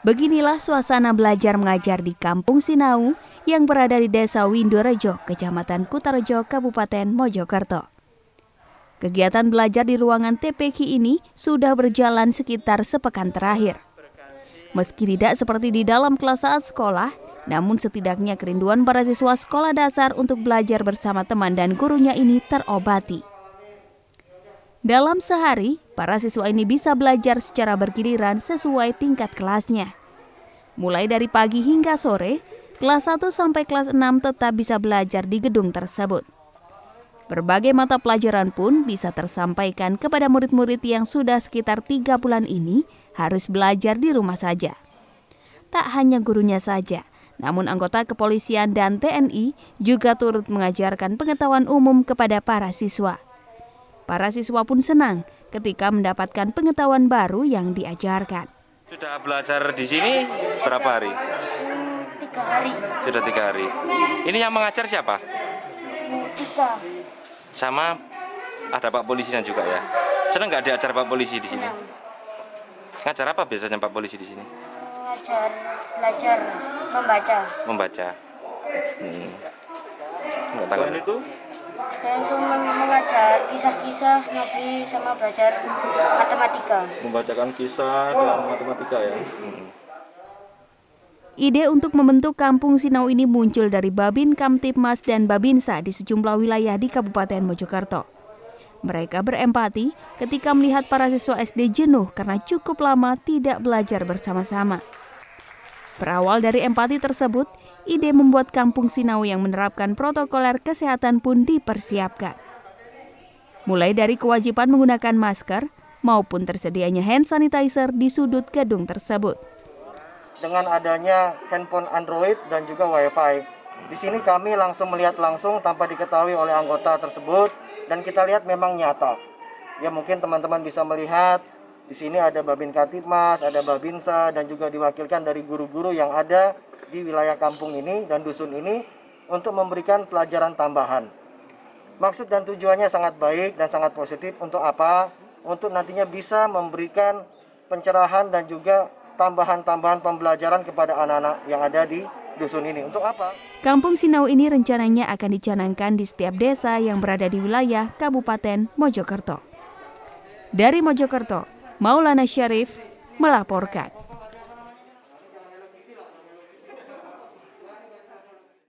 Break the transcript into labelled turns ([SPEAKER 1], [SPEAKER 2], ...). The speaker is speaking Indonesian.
[SPEAKER 1] Beginilah suasana belajar mengajar di Kampung Sinau yang berada di Desa Windorejo, Kecamatan Kutarejo, Kabupaten Mojokerto. Kegiatan belajar di ruangan TPQ ini sudah berjalan sekitar sepekan terakhir. Meski tidak seperti di dalam kelas saat sekolah, namun setidaknya kerinduan para siswa sekolah dasar untuk belajar bersama teman dan gurunya ini terobati. Dalam sehari, para siswa ini bisa belajar secara bergiliran sesuai tingkat kelasnya. Mulai dari pagi hingga sore, kelas 1 sampai kelas 6 tetap bisa belajar di gedung tersebut. Berbagai mata pelajaran pun bisa tersampaikan kepada murid-murid yang sudah sekitar tiga bulan ini harus belajar di rumah saja. Tak hanya gurunya saja, namun anggota kepolisian dan TNI juga turut mengajarkan pengetahuan umum kepada para siswa. Para siswa pun senang ketika mendapatkan pengetahuan baru yang diajarkan.
[SPEAKER 2] Sudah belajar di sini berapa hari? Tiga hari. Sudah tiga hari. Ini yang mengajar siapa? Tiga. Sama ada Pak Polisinya juga ya. Senang nggak diajar Pak Polisi di sini? Ngajar apa biasanya Pak Polisi di sini?
[SPEAKER 3] Ngajar,
[SPEAKER 1] belajar, membaca.
[SPEAKER 2] Membaca. Hmm. Nggak tahu. Selain
[SPEAKER 1] itu? Selain itu belajar kisah-kisah Nabi sama belajar matematika.
[SPEAKER 2] Membacakan kisah dan matematika ya. Hmm.
[SPEAKER 1] Ide untuk membentuk kampung Sinau ini muncul dari Babin Kamtipmas dan Babinsa di sejumlah wilayah di Kabupaten Mojokerto. Mereka berempati ketika melihat para siswa SD jenuh karena cukup lama tidak belajar bersama-sama. Berawal dari empati tersebut, ide membuat kampung Sinau yang menerapkan protokoler kesehatan pun dipersiapkan mulai dari kewajiban menggunakan masker maupun tersedianya hand sanitizer di sudut gedung tersebut.
[SPEAKER 3] Dengan adanya handphone Android dan juga WiFi, di sini kami langsung melihat langsung tanpa diketahui oleh anggota tersebut dan kita lihat memang nyata. Ya mungkin teman-teman bisa melihat di sini ada Babin Katipmas, ada Babinsa, dan juga diwakilkan dari guru-guru yang ada di wilayah kampung ini dan dusun ini untuk memberikan pelajaran tambahan. Maksud dan tujuannya sangat baik dan sangat positif untuk apa? Untuk nantinya bisa memberikan pencerahan dan juga tambahan-tambahan pembelajaran kepada anak-anak yang ada di dusun ini. Untuk apa?
[SPEAKER 1] Kampung Sinau ini rencananya akan dicanangkan di setiap desa yang berada di wilayah Kabupaten Mojokerto. Dari Mojokerto, Maulana Syarif melaporkan.